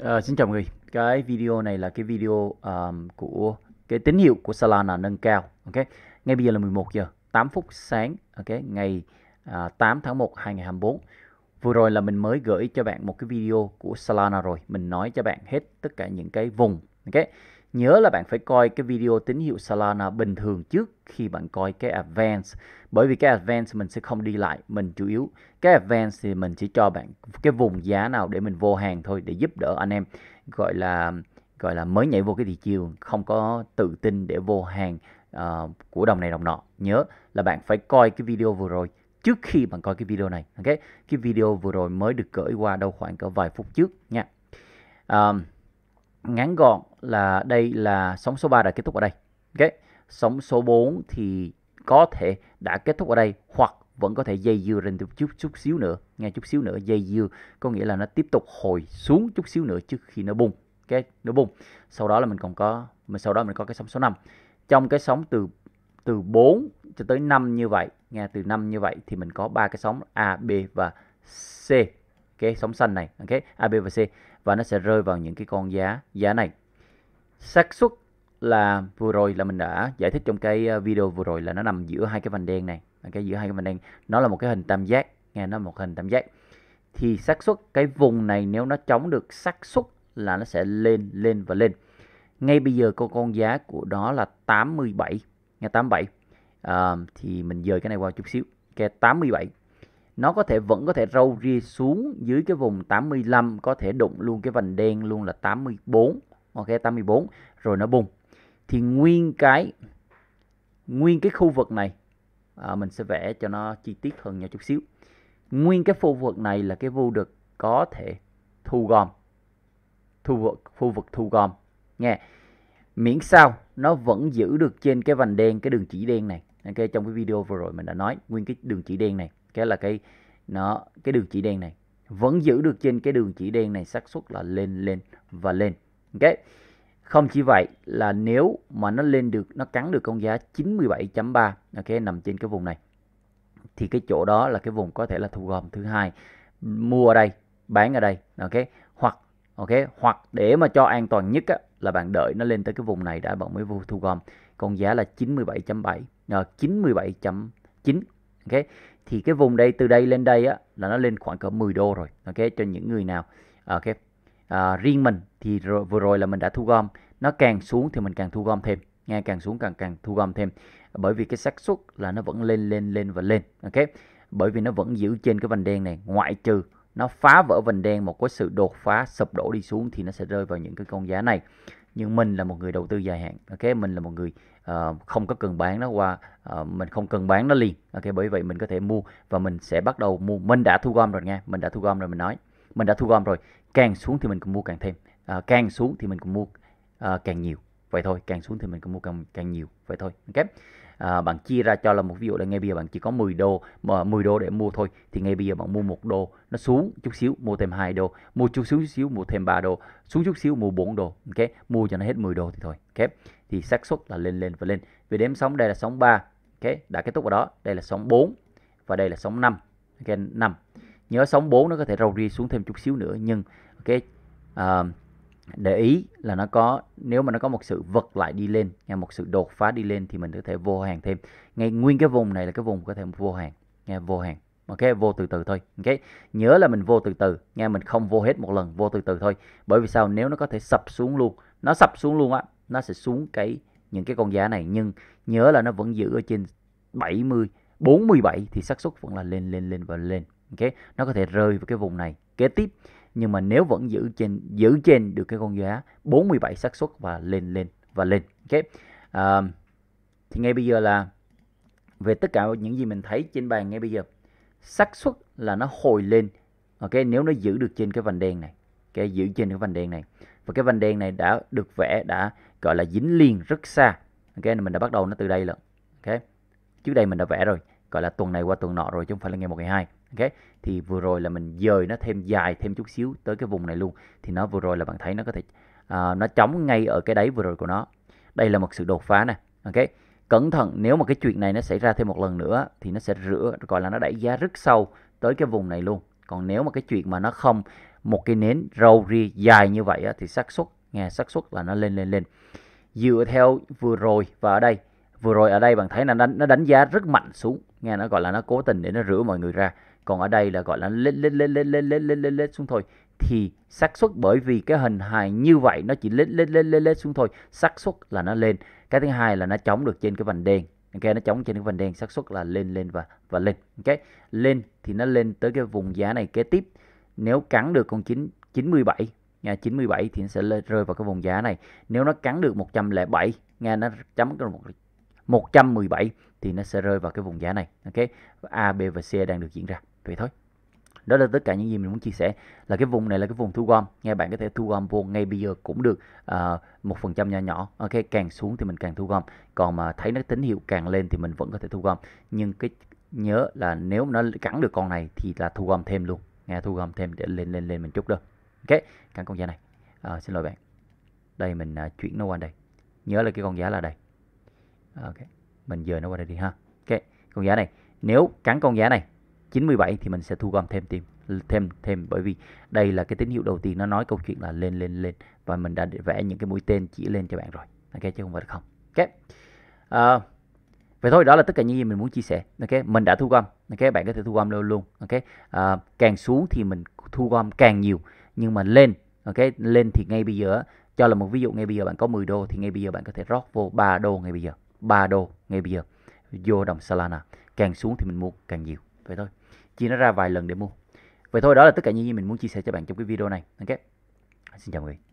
Uh, xin chào mọi người. Cái video này là cái video um, của cái tín hiệu của Solana nâng cao. Ok. Ngay bây giờ là 11 giờ 8 phút sáng. Ok. Ngày uh, à, 8 tháng 1 2024. Vừa rồi là mình mới gửi cho bạn một cái video của Solana rồi. Mình nói cho bạn hết tất cả những cái vùng. Ok. Nhớ là bạn phải coi cái video tín hiệu Solana bình thường trước khi bạn coi cái Advance. Bởi vì cái Advance mình sẽ không đi lại, mình chủ yếu. Cái Advance thì mình chỉ cho bạn cái vùng giá nào để mình vô hàng thôi để giúp đỡ anh em gọi là gọi là mới nhảy vô cái thị trường không có tự tin để vô hàng uh, của đồng này đồng nọ nhớ là bạn phải coi cái video vừa rồi trước khi bạn coi cái video này ok cái video vừa rồi mới được gửi qua đâu khoảng cỡ vài phút trước nha um, ngắn gọn là đây là sóng số 3 đã kết thúc ở đây. Ok. Sóng số 4 thì có thể đã kết thúc ở đây hoặc vẫn có thể dây dưa lên chút chút, chút xíu nữa, nghe chút xíu nữa dây dưa, có nghĩa là nó tiếp tục hồi xuống chút xíu nữa trước khi nó bùng. Ok, nó bùng. Sau đó là mình còn có mình sau đó mình có cái sóng số 5. Trong cái sóng từ từ 4 cho tới 5 như vậy, nghe từ 5 như vậy thì mình có ba cái sóng A, B và C. Cái sóng xanh này, ok, A, B và C và nó sẽ rơi vào những cái con giá giá này xác suất là vừa rồi là mình đã giải thích trong cái ờ, video vừa rồi là nó nằm giữa hai cái vành đen này ờ, cái giữa hai cái vành đen nó là một cái hình tam giác nghe nó là một hình tam giác thì xác suất cái vùng này nếu nó chống được xác suất là nó sẽ lên lên và lên ngay bây giờ cô con giá của đó là 87 nghe 87 à, ờ, thì mình dời cái này qua chút xíu cái 87 nó có thể vẫn có thể râu ria xuống dưới cái vùng 85 có thể đụng luôn cái vành đen luôn là 84 ok 84 rồi nó bùng thì nguyên cái nguyên cái khu vực này à, mình sẽ vẽ cho nó chi tiết hơn nhau chút xíu nguyên cái khu vực này là cái vô được có thể thu gom thu vực khu vực thu gom nghe miễn sao nó vẫn giữ được trên cái vành đen cái đường chỉ đen này ok trong cái video vừa rồi mình đã nói nguyên cái đường chỉ đen này cái là cái nó cái đường chỉ đen này vẫn giữ được trên cái đường chỉ đen này xác suất là lên lên và lên ok không chỉ vậy là nếu mà nó lên được nó cắn được con giá 97.3 ok nằm trên cái vùng này thì cái chỗ đó là cái vùng có thể là thu gom thứ hai mua ở đây bán ở đây ok hoặc ok hoặc để mà cho an toàn nhất á, là bạn đợi nó lên tới cái vùng này đã bạn mới thu gom con giá là 97.7 à, 97.9 ok thì cái vùng đây từ đây lên đây á là nó lên khoảng cỡ 10 đô rồi ok cho những người nào ờ, ok à, riêng mình thì rồi, vừa rồi là mình đã thu gom nó càng xuống thì mình càng thu gom thêm nghe càng xuống càng càng thu gom thêm bởi vì cái xác suất là nó vẫn lên lên lên và lên ok bởi vì nó vẫn giữ trên cái vành đen này ngoại trừ nó phá vỡ vành đen một có sự đột phá sụp đổ đi xuống thì nó sẽ rơi vào những cái con giá này nhưng mình là một người đầu tư dài hạn ok mình là một người uh, không có cần bán nó qua uh, mình không cần bán nó liền ok bởi vậy mình có thể mua và mình sẽ bắt đầu mua mình đã thu gom rồi nha mình đã thu gom rồi mình nói mình đã thu gom rồi càng xuống thì mình cũng mua càng thêm à, càng xuống thì mình cũng mua à, càng nhiều vậy thôi càng xuống thì mình cũng mua càng càng nhiều vậy thôi ok à, bạn chia ra cho là một ví dụ là ngay bây giờ bạn chỉ có 10 đô mà 10 đô để mua thôi thì ngay bây giờ bạn mua một đô nó xuống chút xíu mua thêm hai đô mua chút xíu chút xíu mua thêm ba đô xuống chút xíu mua 4 đô ok mua cho nó hết 10 đô thì thôi ok thì xác suất là lên lên và lên về đếm sóng đây là sóng 3 ok đã kết thúc ở đó đây là sóng 4 và đây là sóng 5 ok 5 nhớ sóng 4 nó có thể rầu ri xuống thêm chút xíu nữa nhưng ok uh, ờ, để ý là nó có nếu mà nó có một sự vật lại đi lên nha một sự đột phá đi lên thì mình có thể vô hàng thêm ngay nguyên cái vùng này là cái vùng có thể vô hàng nha vô hàng ok vô từ từ thôi ok nhớ là mình vô từ từ nha mình không vô hết một lần vô từ từ thôi bởi vì sao nếu nó có thể sập xuống luôn nó sập xuống luôn á nó sẽ xuống cái những cái con giá này nhưng nhớ là nó vẫn giữ ở trên 70 47 thì xác suất vẫn là lên lên lên và lên ok nó có thể rơi vào cái vùng này kế tiếp nhưng mà nếu vẫn giữ trên giữ trên được cái con giá 47 xác suất và lên lên và lên ok à, thì ngay bây giờ là về tất cả những gì mình thấy trên bàn ngay bây giờ xác suất là nó hồi lên ok nếu nó giữ được trên cái vành đen này cái giữ trên cái vành đen này và cái vành đen này đã được vẽ đã gọi là dính liền rất xa ok mình đã bắt đầu nó từ đây rồi ok trước đây mình đã vẽ rồi gọi là tuần này qua tuần nọ rồi chứ không phải là ngày một ngày hai ok thì vừa rồi là mình dời nó thêm dài thêm chút xíu tới cái vùng này luôn thì nó vừa rồi là bạn thấy nó có thể à, nó chống ngay ở cái đáy vừa rồi của nó đây là một sự đột phá này ok cẩn thận nếu mà cái chuyện này nó xảy ra thêm một lần nữa thì nó sẽ rửa gọi là nó đẩy giá rất sâu tới cái vùng này luôn còn nếu mà cái chuyện mà nó không một cái nến râu ri dài như vậy á, thì xác suất nghe xác suất là nó lên lên lên dựa theo vừa rồi và ở đây vừa rồi ở đây bạn thấy là nó đánh, nó đánh giá rất mạnh xuống nghe nó gọi là nó cố tình để nó rửa mọi người ra còn ở đây là gọi là lên lên lên lên lên lên lên lên lên xuống thôi thì xác suất bởi vì cái hình hài như vậy nó chỉ lên lên lên lên lên xuống thôi xác suất là nó lên cái thứ hai là nó chống được trên cái vành đen ok nó chống trên cái vành đen xác suất là lên lên và và lên ok lên thì nó lên tới cái vùng giá này kế tiếp nếu cắn được con 9 97 nha 97 thì nó sẽ lên, rơi vào cái vùng giá này nếu nó cắn được 107 nghe nó chấm cái 117 thì nó sẽ rơi vào cái vùng giá này ok A B và C đang được diễn ra vậy thôi đó là tất cả những gì mình muốn chia sẻ là cái vùng này là cái vùng thu gom nghe bạn có thể thu gom vô ngay bây giờ cũng được à, một phần trăm nhỏ nhỏ ok càng xuống thì mình càng thu gom còn mà thấy nó tín hiệu càng lên thì mình vẫn có thể thu gom nhưng cái nhớ là nếu nó cắn được con này thì là thu gom thêm luôn nghe thu gom thêm để lên lên lên mình chút đó ok cắn con giá này à, xin lỗi bạn đây mình à, chuyển nó qua đây nhớ là cái con giá là đây ờ, ok mình dời nó qua đây đi ha ok con giá này nếu cắn con giá này 97 thì mình sẽ thu gom thêm tim thêm thêm bởi vì đây là cái tín hiệu đầu tiên nó nói câu chuyện là lên lên lên và mình đã vẽ những cái mũi tên chỉ lên cho bạn rồi ok chứ không phải không ok à, vậy thôi đó là tất cả những gì mình muốn chia sẻ ok mình đã thu gom ok bạn có thể thu gom luôn luôn ok à, càng xuống thì mình thu gom càng nhiều nhưng mà lên ok lên thì ngay bây giờ cho là một ví dụ ngay bây giờ bạn có 10 đô thì ngay bây giờ bạn có thể rót vô 3 đô ngay bây giờ 3 đô ngay bây giờ vô đồng Solana càng xuống thì mình mua càng nhiều vậy thôi chia nó ra vài lần để mua vậy thôi đó là tất cả những gì mình muốn chia sẻ cho bạn trong cái video này ok xin chào mọi người